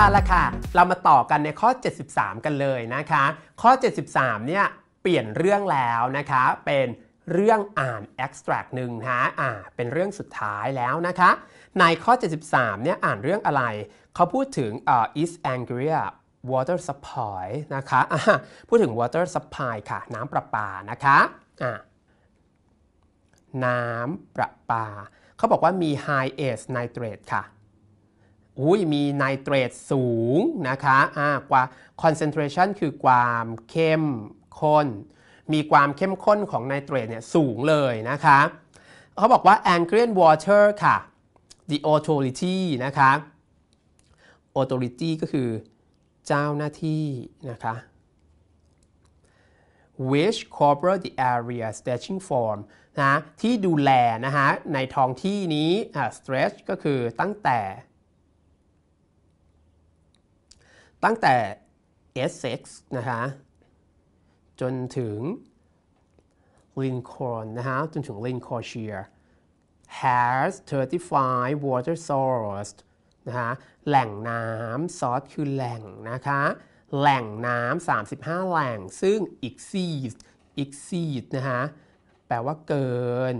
เอาละค่ะ เรามาต่อกันในข้อ 73 กันเลยนะคะ ข้อ 73 เนี่ยเปลี่ยนเรื่องแล้วนะคะ เป็นเรื่องอ่าน extract หนึ่งนะอ่าเป็นเรื่องสุดท้ายแล้วนะคะ ในข้อ 73 เนี่ยอ่านเรื่องอะไรเขาพูดถึง uh, East Anglia water supply นะคะาพูดถึง water supply ค่ะ น้ำประปานะคะะน้ำประปาเขาบอกว่ามี high a g nitrate ค่ะอุ้ยมีไนเตรตสูงนะคะอกว่าคอนเซน t r a t i คือความเข้มข้น มีความเข้มข้นของไนเตรตเนี่ยสูงเลยนะคะ เขาบอกว่า a n g r i a n Water ค่ะ the authority นะคะ authority ก็คือเจ้าหน้าที่นะคะ which cover the area stretching from นะ ที่ดูแลนะฮะ ในท้องที่นี้ stretch ก็คือตั้งแต่ตั้งแต่ s x นะคะจนถึง Lincoln นะฮะจนถึง Lincolnshire has 35 water source นะฮะแหล่งน้ำ s o ซอสคือแหล่งนะคะแหล่งน้ำ35 แหล่งซึ่ง exceed exceed นะฮะแปลว่าเกิน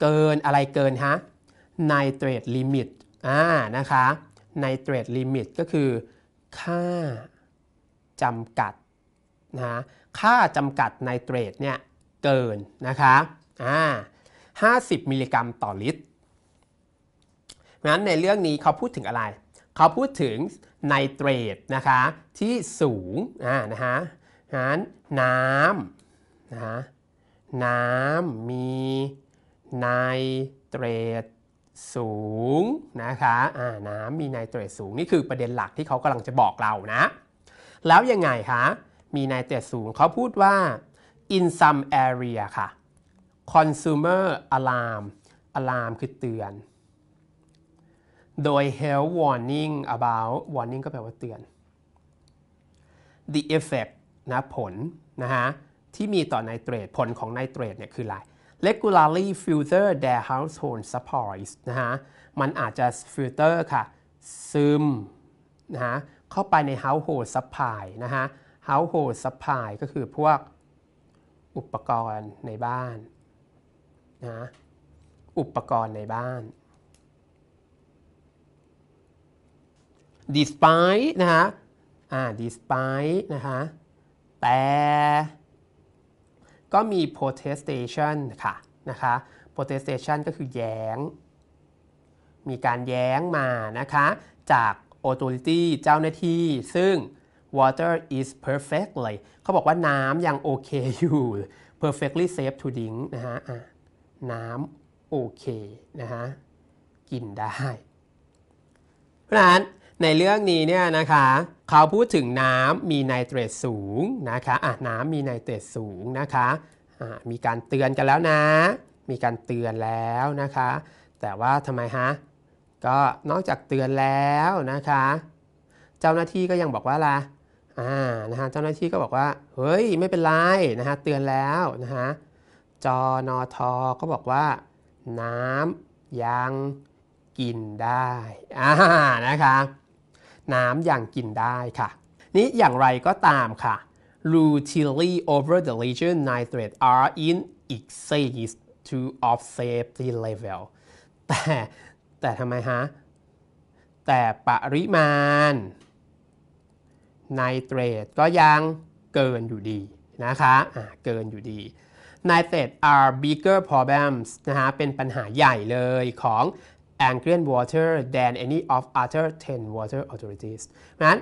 เกินอะไรเกินฮะ nitrate limit อ่านะคะ nitrate limit ก็คือค่าจำกัดนะค่าจำกัดไนเตรตเนี่ยเกินนะคะอ่า50 มิลลิกรัมต่อลิตรงั้นในเรื่องนี้เขาพูดถึงอะไรเขาพูดถึงไนเตรตนะคะที่สูงอ่านะฮะงั้นน้ำนะน้ำมีไนเตรตสูงนะคะะน้ำมีไนเตรตสูง นี่คือประเด็นหลักที่เขากำลังจะบอกเรานะแล้วยังไงคะมีไนเตรตสูง เขาพูดว่า in some area ค่ะ consumer alarm alarm คือเตือน โดย health warning about warning ก็แปลว่าเตือน the effect นะผลนะฮะที่มีต่อไนเตรตผลของไนเตรตเนี่ยคืออะไร regularly filter their household supplies นะฮะมันอาจจะ filter ค่ะซึมนะฮะเข้าไปใน household supply นะฮะ household supply ก็คือพวกอุปกรณ์ในบ้านนะอุปกรณ์ในบ้าน despite นะฮะอ่า despite นะฮะแต่ก็มี protestation ค่ะนะคะ protestation ก็คือแย้ง มีการแย้งมานะคะ จาก authority เจ้าหน้าที่ ซึ่ง water is perfectly เขาบอกว่าน้ำยังโอเคอยู่ perfectly safe to drink นะฮะน้ำโอเค นะฮะ กินได้ เพราะฉะนั้น ในเรื่องนี้เนี่ยนะคะเขาพูดถึงน้ำมีไนเตรตสูงนะคะอ่ะน้ำมีไนเตรตสูงนะคะะมีการเตือนกันแล้วนะ มีการเตือนแล้วนะคะ แต่ว่าทำไมฮะ ก็นอกจากเตือนแล้วนะคะ เจ้าหน้าที่ก็ยังบอกว่าล่ะอ่านะฮะ เจ้าหน้าที่ก็บอกว่า เฮ้ย ไม่เป็นไรนะฮะเตือนแล้วนะฮะจนทก็บอกว่า น้ำยังกินได้อ่านะคะน้ำอย่างกินได้ค่ะ นี้อย่างไรก็ตามค่ะ routinely over the lesion nitrate are in excess to of safety level แต่ แต่ทำไมฮะ แต่ปริมาณไนเตรตก็ยังเกินอยู่ดี นะคะะเกินอยู่ดีไนเตรต are bigger problems นะฮะ เป็นปัญหาใหญ่เลยของ a n g r i a n Water than any of other 10 water authorities นั้น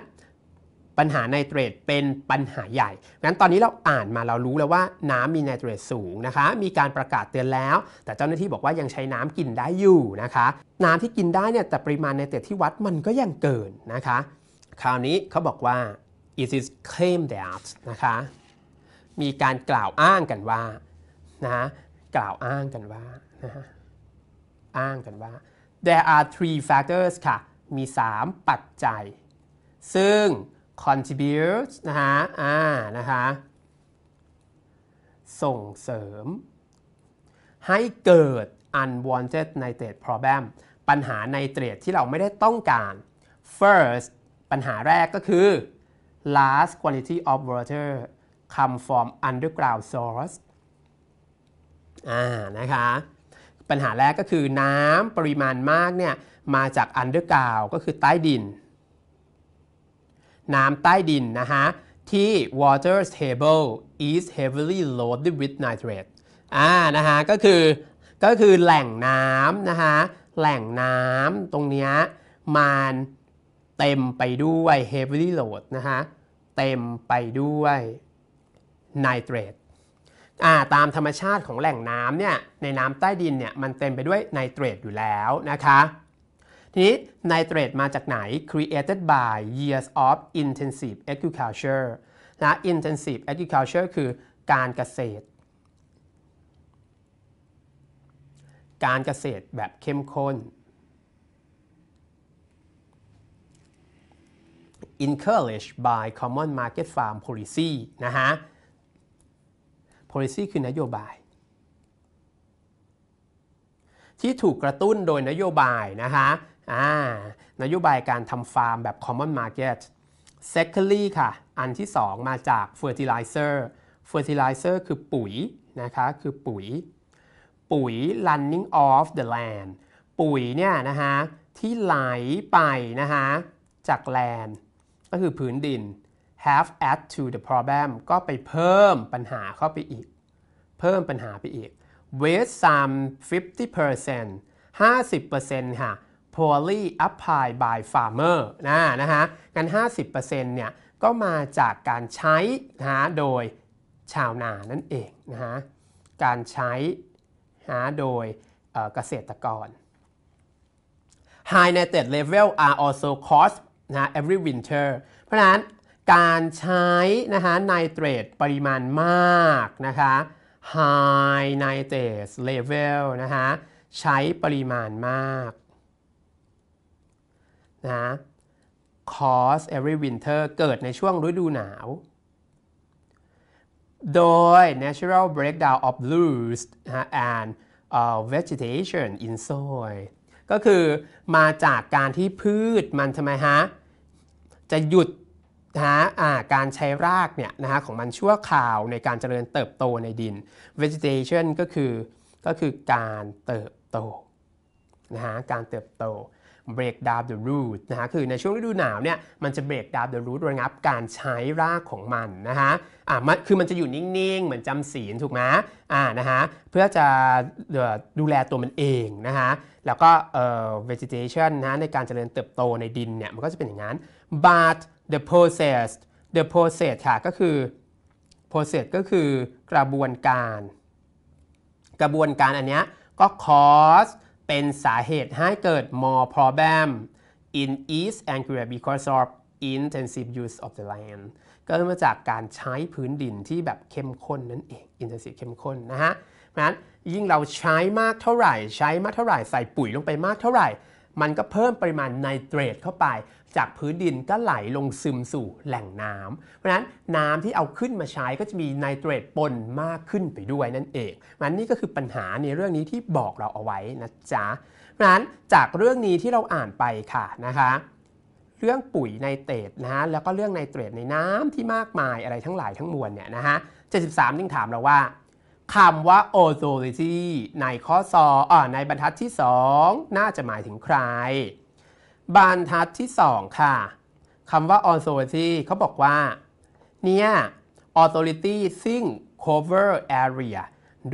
ปัญหาไนเตรตเป็นปัญหาใหญ่ งั้นตอนนี้เราอ่านมาเรารู้แล้วว่าน้ำมีไนเตรตสูงนะคะ มีการประกาศเตือนแล้ว แต่เจ้าหน้าที่บอกว่ายังใช้น้ำกินได้อยู่นะคะ น้ำที่กินได้เนี่ยแต่ปริมาณไนเตรตที่วัดมันก็ยังเกินนะคะ คราวนี้เขาบอกว่า it is claimed that นะคะ มีการกล่าวอ้างกันว่า นะ กล่าวอ้างกันว่า นะ อ้างกันว่า there are three factors ค่ะ มี 3 ปัจจัย ซึ่ง contribute นะฮะ อ่า นะคะ ส่งเสริม ให้เกิด unwanted nitrate problem ปัญหาไนเตรตที่เราไม่ได้ต้องการ first ปัญหาแรกก็คือ last q u a n t i t y of water come from underground source อ่า นะคะปัญหาแรกก็คือน้ำปริมาณมากเนี่ยมาจากอันเดอร์กราวก็คือใต้ดิน น้ำใต้ดินนะฮะที่ water table is heavily loaded with nitrate อ่านะฮะก็คือก็คือแหล่งน้ำนะฮะแหล่งน้ำตรงนี้มันเต็มไปด้วย heavily load นะฮะเต็มไปด้วยไนเตรตตามธรรมชาติของแหล่งน้ำเนี่ยในน้ำใต้ดินเนี่ยมันเต็มไปด้วยไนเตรตอยู่แล้วนะคะ ทีนี้ไนเตรตมาจากไหน created by years of intensive agriculture นะ intensive agriculture คือการเกษตร การเกษตรแบบเข้มข้น encouraged by common market farm policy นะฮะ policy คือนโยบาย ที่ถูกกระตุ้นโดยนโยบายนะคะนโยบายการทำฟาร์มแบบ common market secondly ค่ะ อันที่ 2 มาจาก fertilizer fertilizer คือปุ๋ยนะคะ คือปุ๋ย ปุ๋ย running off the land ปุ๋ยเนี่ยนะคะที่ไหลไปนะคะจากแลนก็คือพื้นดิน have add to the problem ก็ไปเพิ่มปัญหาเข้าไปอีก เพิ่มปัญหาไปอีก with some 50% 50%ค่ะ poorly applied by farmer นะนะฮะกั้น50%เนี่ย ก็มาจากการใช้นะโดยชาวนานั่นเอง นะฮะ การใช้นะโดยเกษตรกร High netted level are also caused นะ every winter เพราะนั้นการใช้นะคะไนเตรตปริมาณมากนะคะ high nitrate level นะคะใช้ปริมาณมากนะ cause every winter เกิดในช่วงฤดูหนาว โดย natural breakdown of e o o e s and uh, vegetation in soil ก็คือมาจากการที่พืชมันทำไมฮะ จะหยุดนะฮะการใช้รากเนี่ยนะฮะของมันชั่วคราวในการเจริญเติบโตในดิน vegetation ก็คือก็คือการเติบโตนะฮะการเติบโต break down the root นะฮะ คือ ในช่วงฤดูหนาวเนี่ยมันจะ break down the root ระงับ การใช้รากของมันนะฮะอ่าคือมันจะอยู่นิ่งๆ เหมือนจำศีลถูกไหมอ่านะฮะ เพื่อจะดูแลตัวมันเองนะฮะแล้วก็เอ่อ vegetation นะในการเจริญเติบโตในดินเนี่ยมันก็จะเป็นอย่างนั้น but the process the process ค่ะ ก็คือ process ก็คือกระบวนการ กระบวนการอันเนี้ยก็ cause เป็นสาเหตุให้เกิด more problem in East Anglia because of intensive use of the land ก็มาจากการใช้พื้นดินที่แบบเข้มข้นนั่นเอง intensive เข้มข้นนะฮะเพราะฉะนั้นยิ่งเราใช้มากเท่าไหร่ใช้มากเท่าไหร่ใส่ปุ๋ยลงไปมากเท่าไหร่มันก็เพิ่มปริมาณไนเตรตเข้าไป จากพื้นดินก็ไหลลงซึมสู่แหล่งน้ำ เพราะฉะนั้น น้ำที่เอาขึ้นมาใช้ก็จะมีไนเตรตปนมากขึ้นไปด้วยนั่นเอง มันนี่ก็คือปัญหาในเรื่องนี้ที่บอกเราเอาไว้นะจ๊ะ เพราะฉะนั้นจากเรื่องนี้ที่เราอ่านไปค่ะนะคะ เรื่องปุ๋ยไนเตรตนะฮะแล้วก็เรื่องไนเตรตในน้ำที่มากมายอะไรทั้งหลายทั้งมวลเนี่ยนะฮะ 73จึงถามเราว่าคำว่า authority ในข้อสอ่ในบรรทัดที่ 2 น่าจะหมายถึงใคร บรรทัดที่ 2 ค่ะ คำว่า authority เขาบอกว่า เนี่ย authority ซึ่ง cover area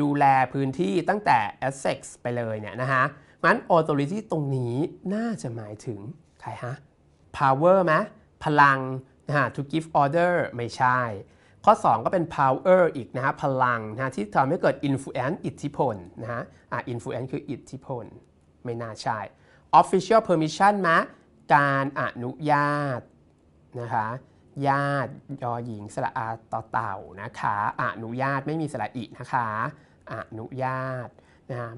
ดูแลพื้นที่ตั้งแต่ Essex ไปเลยเนี่ยนะฮะ งั้น authority ตรงนี้น่าจะหมายถึง ใครฮะ power ไหม พลังนะฮะ to give order ไม่ใช่ข้อ 2 ก็เป็น power อีกนะฮะ พลังนะะที่ทำให้เกิด influence อิทธิพลนะฮะอ่า influence คืออิทธิพล ไม่น่าใช่ official permission มะ การอนุญาตนะคะญาติยอหญิงสระอาต่อเต่านะคะ อนุญาตไม่มีสระอินะคะ อนุญาตนะฮะ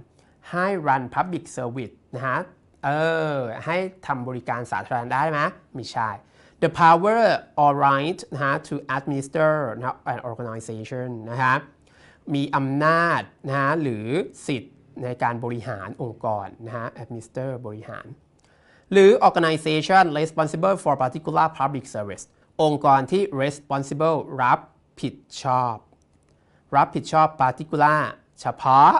ให้ run public service นะฮะ เออ ให้ทำบริการสาธารณะได้ไหมไม่ใช่ the power or right นะฮะ to administer นะ an organization นะฮะมีอำนาจนะฮะหรือสิทธิ์ในการบริหารองค์กรนะฮะ administer บริหาร หรือ organization responsible for particular public service องค์กรที่ responsible รับผิดชอบ รับผิดชอบ particular เฉพาะ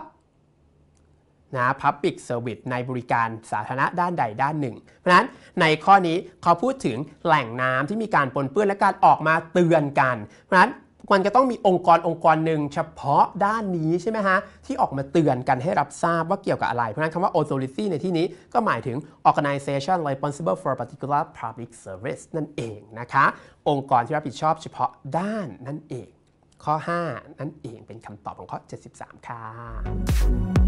นะ Public Service ในบริการสาธารณะด้านใดด้านหนึ่ง เพราะฉะนั้นในข้อนี้เขาพูดถึงแหล่งน้ำที่มีการปนเปื้อนและการออกมาเตือนกัน เพราะฉะนั้นมันจะต้องมีองค์กรองค์กรหนึ่งเฉพาะด้านนี้ใช่ไหมฮะ ที่ออกมาเตือนกันให้รับทราบว่าเกี่ยวกับอะไร เพราะนั้นคำว่า authority ในที่นี้ก็หมายถึง organization responsible for particular public service นั่นเองนะคะองค์กรที่รับผิดชอบเฉพาะด้านนั่นเอง ข้อ 5 นั่นเองเป็นคำตอบของข้อ73ค่ะ